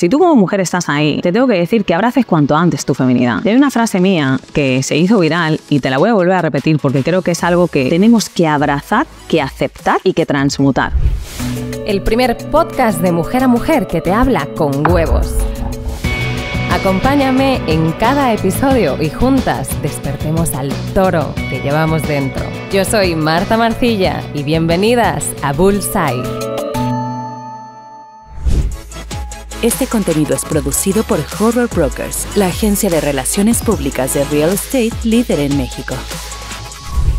si tú como mujer estás ahí, te tengo que decir que abraces cuanto antes tu feminidad. de hay una frase mía que se hizo viral y te la voy a volver a repetir porque creo que es algo que tenemos que abrazar, que aceptar y que transmutar. El primer podcast de mujer a mujer que te habla con huevos. Acompáñame en cada episodio y juntas despertemos al toro que llevamos dentro. Yo soy Marta Marcilla y bienvenidas a Bullseye. Este contenido es producido por Horror Brokers, la agencia de relaciones públicas de real estate líder en México.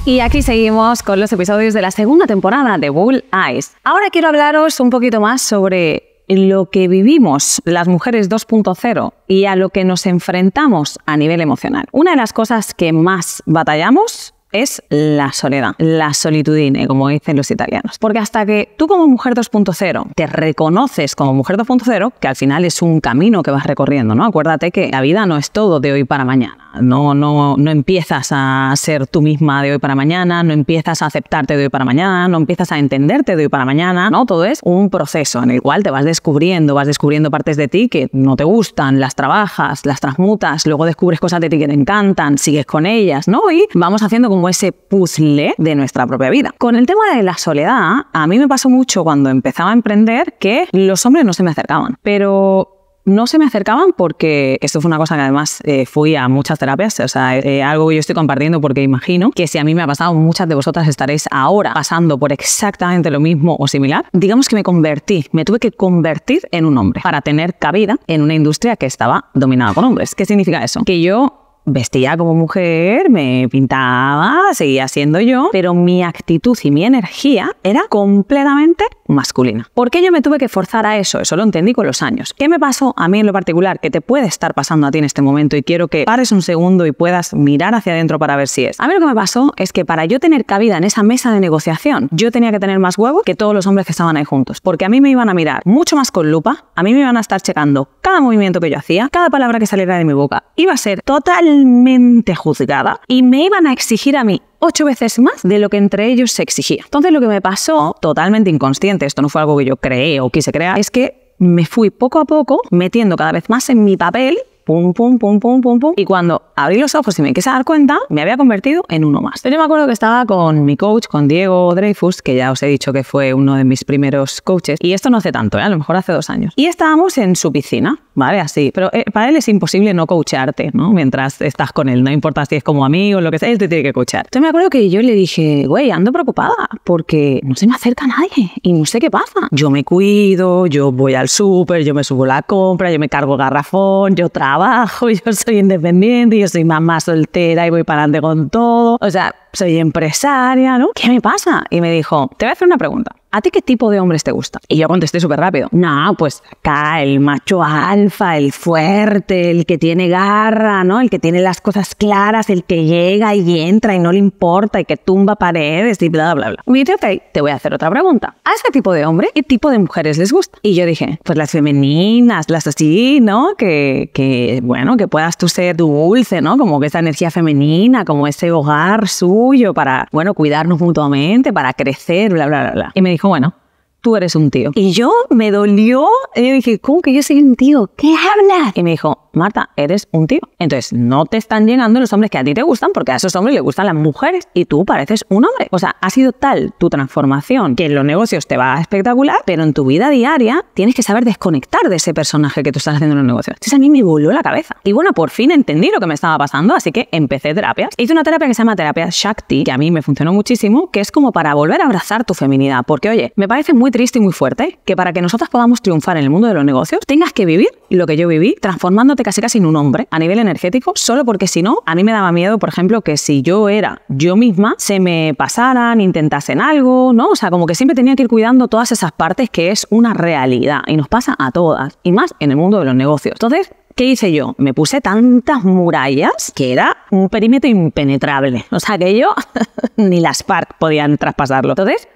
Y aquí seguimos con los episodios de la segunda temporada de Bull Eyes. Ahora quiero hablaros un poquito más sobre lo que vivimos las mujeres 2.0 y a lo que nos enfrentamos a nivel emocional. Una de las cosas que más batallamos es la soledad, la solitudine, como dicen los italianos. Porque hasta que tú como mujer 2.0 te reconoces como mujer 2.0, que al final es un camino que vas recorriendo, ¿no? Acuérdate que la vida no es todo de hoy para mañana no, no, no empiezas a ser tú misma de hoy para mañana, no empiezas a aceptarte de hoy para mañana, no empiezas a entenderte de hoy para mañana, ¿no? Todo es un proceso en el cual te vas descubriendo, vas descubriendo partes de ti que no te gustan, las trabajas, las transmutas, luego descubres cosas de ti que te encantan, sigues con ellas, ¿no? Y vamos haciendo como ese puzzle de nuestra propia vida. Con el tema de la soledad, a mí me pasó mucho cuando empezaba a emprender que los hombres no se me acercaban, pero no se me acercaban porque esto fue una cosa que además eh, fui a muchas terapias, o sea, eh, eh, algo que yo estoy compartiendo porque imagino que si a mí me ha pasado, muchas de vosotras estaréis ahora pasando por exactamente lo mismo o similar. Digamos que me convertí, me tuve que convertir en un hombre para tener cabida en una industria que estaba dominada por hombres. ¿Qué significa eso? Que yo vestía como mujer, me pintaba, seguía siendo yo, pero mi actitud y mi energía era completamente masculina. ¿Por qué yo me tuve que forzar a eso? Eso lo entendí con los años. ¿Qué me pasó a mí en lo particular que te puede estar pasando a ti en este momento y quiero que pares un segundo y puedas mirar hacia adentro para ver si es? A mí lo que me pasó es que para yo tener cabida en esa mesa de negociación, yo tenía que tener más huevo que todos los hombres que estaban ahí juntos, porque a mí me iban a mirar mucho más con lupa, a mí me iban a estar checando cada movimiento que yo hacía, cada palabra que saliera de mi boca. Iba a ser total totalmente juzgada y me iban a exigir a mí ocho veces más de lo que entre ellos se exigía. Entonces lo que me pasó, totalmente inconsciente, esto no fue algo que yo creé o quise crear, es que me fui poco a poco metiendo cada vez más en mi papel pum, pum, pum, pum, pum, pum. Y cuando abrí los ojos y me quise dar cuenta, me había convertido en uno más. Yo me acuerdo que estaba con mi coach, con Diego Dreyfus, que ya os he dicho que fue uno de mis primeros coaches, y esto no hace tanto, ¿eh? a lo mejor hace dos años. Y estábamos en su piscina, ¿vale? Así, pero eh, para él es imposible no coacharte, ¿no? Mientras estás con él, no importa si es como amigo o lo que sea, él te tiene que coachar. Entonces me acuerdo que yo le dije, güey, ando preocupada porque no se me acerca nadie y no sé qué pasa. Yo me cuido, yo voy al súper, yo me subo la compra, yo me cargo garrafón, yo trabajo trabajo, yo soy independiente, yo soy mamá soltera y voy para adelante con todo. O sea, soy empresaria, ¿no? ¿Qué me pasa? Y me dijo, te voy a hacer una pregunta. ¿a ti qué tipo de hombres te gusta? Y yo contesté súper rápido, no, pues acá el macho alfa, el fuerte, el que tiene garra, ¿no? El que tiene las cosas claras, el que llega y entra y no le importa y que tumba paredes y bla, bla, bla. Y dije, ok, te voy a hacer otra pregunta. ¿A este tipo de hombre qué tipo de mujeres les gusta? Y yo dije, pues las femeninas, las así, ¿no? Que, bueno, que puedas tú ser dulce, ¿no? Como que esa energía femenina, como ese hogar suyo para, bueno, cuidarnos mutuamente, para crecer, bla, bla, bla, bla. Y me dijo, dijo, bueno, tú eres un tío. Y yo me dolió. Y yo dije, ¿cómo que yo soy un tío? ¿Qué hablas? Y me dijo, Marta, eres un tío. Entonces, no te están llegando los hombres que a ti te gustan, porque a esos hombres les gustan las mujeres y tú pareces un hombre. O sea, ha sido tal tu transformación que en los negocios te va espectacular, pero en tu vida diaria tienes que saber desconectar de ese personaje que tú estás haciendo en los negocios. Entonces, a mí me voló la cabeza. Y bueno, por fin entendí lo que me estaba pasando, así que empecé terapias. Hice una terapia que se llama terapia Shakti, que a mí me funcionó muchísimo, que es como para volver a abrazar tu feminidad. Porque, oye, me parece muy triste y muy fuerte que para que nosotras podamos triunfar en el mundo de los negocios, tengas que vivir lo que yo viví, transformándote casi casi en un hombre a nivel energético, solo porque si no, a mí me daba miedo, por ejemplo, que si yo era yo misma, se me pasaran, intentasen algo, ¿no? O sea, como que siempre tenía que ir cuidando todas esas partes que es una realidad y nos pasa a todas, y más en el mundo de los negocios. Entonces, ¿Qué hice yo? Me puse tantas murallas que era un perímetro impenetrable. O sea, que yo ni las spark podían traspasarlo. Entonces,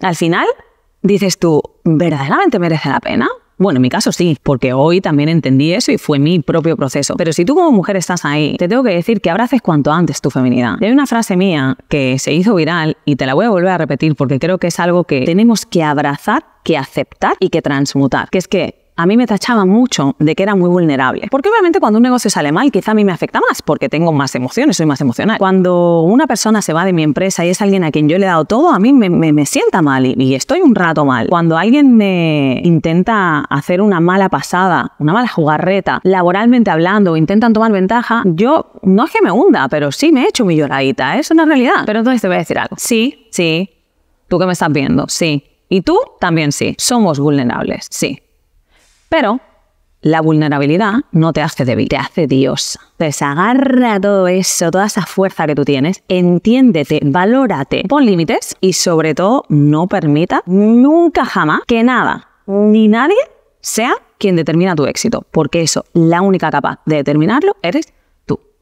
al final, dices tú, ¿verdaderamente merece la pena? Bueno, en mi caso sí, porque hoy también entendí eso y fue mi propio proceso. Pero si tú como mujer estás ahí, te tengo que decir que abraces cuanto antes tu feminidad. Y hay una frase mía que se hizo viral y te la voy a volver a repetir porque creo que es algo que tenemos que abrazar, que aceptar y que transmutar. Que es que a mí me tachaba mucho de que era muy vulnerable. Porque obviamente cuando un negocio sale mal, quizá a mí me afecta más, porque tengo más emociones, soy más emocional. Cuando una persona se va de mi empresa y es alguien a quien yo le he dado todo, a mí me, sienta mal y, estoy un rato mal. Cuando alguien me intenta hacer una mala pasada, una mala jugarreta, laboralmente hablando, intentan tomar ventaja, yo no es que me hunda, pero sí me he hecho mi lloradita, ¿eh? es una realidad. Pero entonces te voy a decir algo. Sí, sí, tú que me estás viendo, sí. Y tú también sí. Somos vulnerables, sí. Pero la vulnerabilidad no te hace débil, te hace Dios. Entonces agarra todo eso, toda esa fuerza que tú tienes, entiéndete, valórate, pon límites y sobre todo no permita nunca jamás que nada ni nadie sea quien determina tu éxito, porque eso, la única capaz de determinarlo eres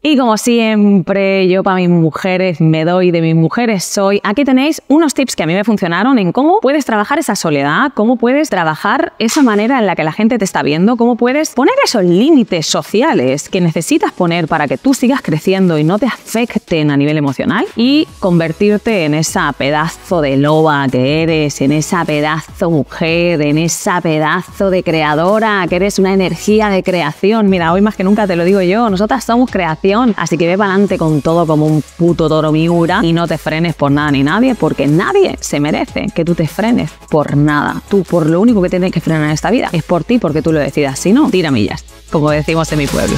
y como siempre, yo para mis mujeres me doy de mis mujeres soy. Aquí tenéis unos tips que a mí me funcionaron en cómo puedes trabajar esa soledad, cómo puedes trabajar esa manera en la que la gente te está viendo, cómo puedes poner esos límites sociales que necesitas poner para que tú sigas creciendo y no te afecten a nivel emocional y convertirte en esa pedazo de loba que eres, en esa pedazo mujer, en esa pedazo de creadora, que eres una energía de creación. Mira, hoy más que nunca te lo digo yo, nosotras somos creación Así que ve para adelante con todo como un puto toro miura y no te frenes por nada ni nadie, porque nadie se merece que tú te frenes por nada. Tú, por lo único que tienes que frenar en esta vida, es por ti, porque tú lo decidas. Si no, tira millas, como decimos en mi pueblo.